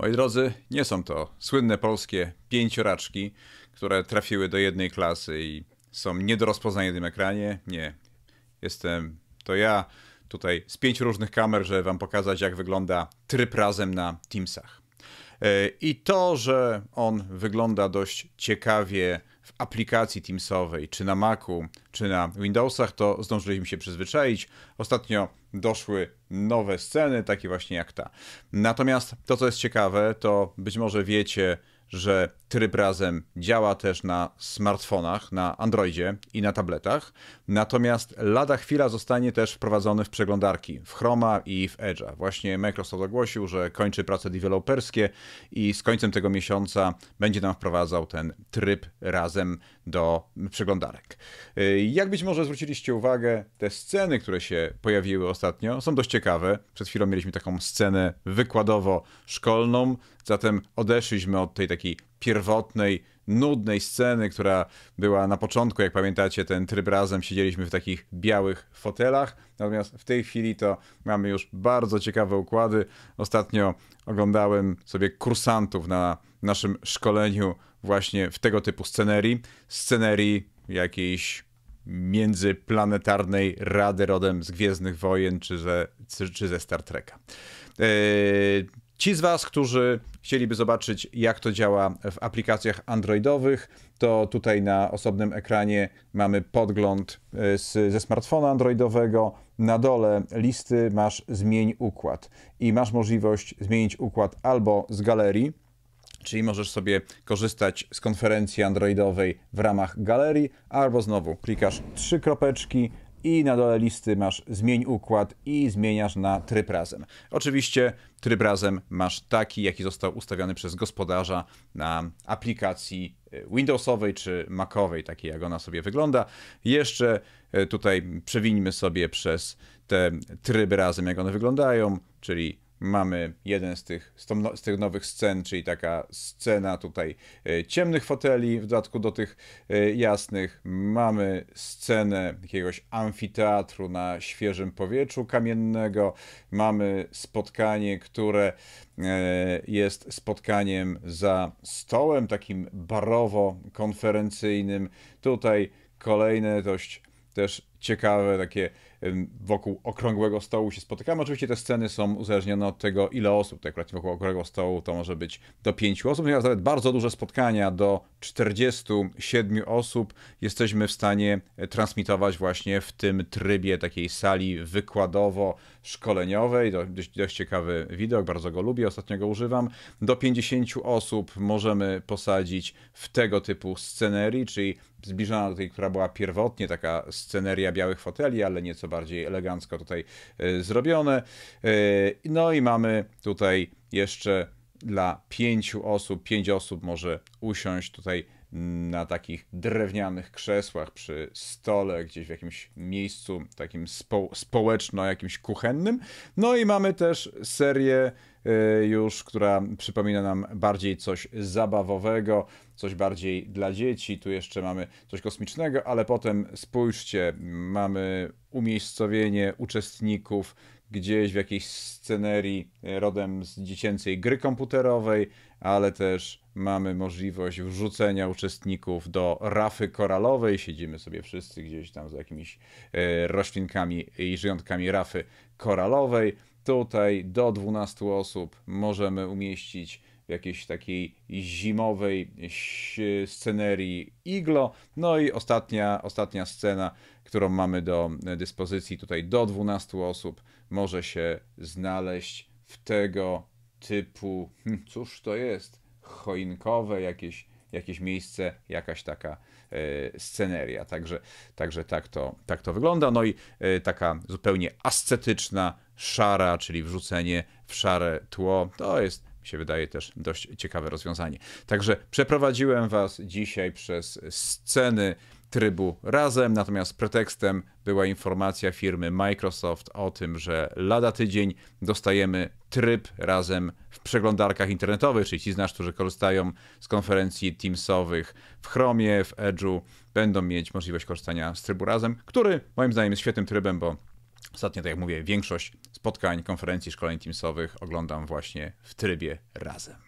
Moi drodzy, nie są to słynne polskie pięcioraczki, które trafiły do jednej klasy i są nie do rozpoznania na tym ekranie. Nie, jestem to ja tutaj z pięć różnych kamer, żeby wam pokazać, jak wygląda tryb razem na Teamsach. E, I to, że on wygląda dość ciekawie w aplikacji Teamsowej, czy na Macu, czy na Windowsach, to zdążyliśmy się przyzwyczaić. Ostatnio doszły nowe sceny, takie właśnie jak ta. Natomiast to, co jest ciekawe, to być może wiecie, że tryb razem działa też na smartfonach, na Androidzie i na tabletach. Natomiast lada chwila zostanie też wprowadzony w przeglądarki, w Chroma i w Edge'a. Właśnie Microsoft ogłosił, że kończy prace deweloperskie i z końcem tego miesiąca będzie nam wprowadzał ten tryb razem do przeglądarek. Y, jak być może zwróciliście uwagę, te sceny, które się pojawiły ostatnio, są dość ciekawe. Przed chwilą mieliśmy taką scenę wykładowo-szkolną, zatem odeszliśmy od tej takiej takiej pierwotnej, nudnej sceny, która była na początku, jak pamiętacie, ten tryb razem siedzieliśmy w takich białych fotelach. Natomiast w tej chwili to mamy już bardzo ciekawe układy. Ostatnio oglądałem sobie kursantów na naszym szkoleniu właśnie w tego typu scenerii. Scenerii jakiejś międzyplanetarnej rady rodem z Gwiezdnych Wojen czy ze, czy ze Star Treka. Yy, ci z Was, którzy chcieliby zobaczyć, jak to działa w aplikacjach Androidowych, to tutaj na osobnym ekranie mamy podgląd e, z, ze smartfona Androidowego. Na dole listy masz zmień układ i masz możliwość zmienić układ albo z galerii, czyli możesz sobie korzystać z konferencji Androidowej w ramach galerii, albo znowu klikasz trzy kropeczki i na dole listy masz zmień układ i zmieniasz na tryb razem. Oczywiście tryb razem masz taki, jaki został ustawiony przez gospodarza na aplikacji e, Windowsowej czy Macowej, takiej jak ona sobie wygląda. Jeszcze e, tutaj przewińmy sobie przez te tryby razem, jak one wyglądają, czyli mamy jeden z tych, no, z, tych nowych scen, czyli taka scena tutaj e, ciemnych foteli, w dodatku do tych e, jasnych. Mamy scenę jakiegoś amfiteatru na świeżym powietrzu kamiennego. Mamy spotkanie, które e, jest spotkaniem za stołem takim barowo-konferencyjnym. Tutaj kolejne dość też ciekawe, takie wokół okrągłego stołu się spotykamy. Oczywiście te sceny są uzależnione od tego, ile osób. Tak akurat wokół okrągłego stołu to może być do 5 osób, natomiast nawet bardzo duże spotkania do 47 osób jesteśmy w stanie e, transmitować właśnie w tym trybie takiej sali wykładowo-szkoleniowej. Dość, dość ciekawy widok, bardzo go lubię, ostatnio go używam. Do 50 osób możemy posadzić w tego typu scenerii, czyli zbliżona do tej, która była pierwotnie, taka sceneria seria białych foteli, ale nieco bardziej elegancko tutaj e, zrobione. E, no i mamy tutaj jeszcze dla pięciu osób, pięć osób może usiąść tutaj na takich drewnianych krzesłach przy stole, gdzieś w jakimś miejscu takim spo społeczno, jakimś kuchennym. No i mamy też serię e, już, która przypomina nam bardziej coś zabawowego, coś bardziej dla dzieci. Tu jeszcze mamy coś kosmicznego, ale potem spójrzcie, mamy umiejscowienie uczestników gdzieś w jakiejś scenerii e, rodem z dziecięcej gry komputerowej, ale też mamy możliwość wrzucenia uczestników do rafy koralowej. Siedzimy sobie wszyscy gdzieś tam z jakimiś e, roślinkami i żyjątkami rafy koralowej. Tutaj do 12 osób możemy umieścić jakiejś takiej zimowej scenerii iglo. No i ostatnia, ostatnia scena, którą mamy do e, dyspozycji tutaj do 12 osób, może się znaleźć w tego typu, hm, cóż to jest, choinkowe jakieś, jakieś miejsce, jakaś taka e, sceneria. Także, także tak, to, tak to wygląda. No i e, taka zupełnie ascetyczna szara, czyli wrzucenie w szare tło. To jest się wydaje też dość ciekawe rozwiązanie. Także przeprowadziłem Was dzisiaj przez sceny trybu razem, natomiast pretekstem była informacja firmy Microsoft o tym, że lada tydzień dostajemy tryb razem w przeglądarkach internetowych, czyli ci z nas, którzy korzystają z konferencji Teamsowych w Chromie, w Edge'u, będą mieć możliwość korzystania z trybu razem, który moim zdaniem jest świetnym trybem, bo ostatnio, tak jak mówię, większość spotkań, konferencji, szkoleń Teamsowych oglądam właśnie w trybie razem.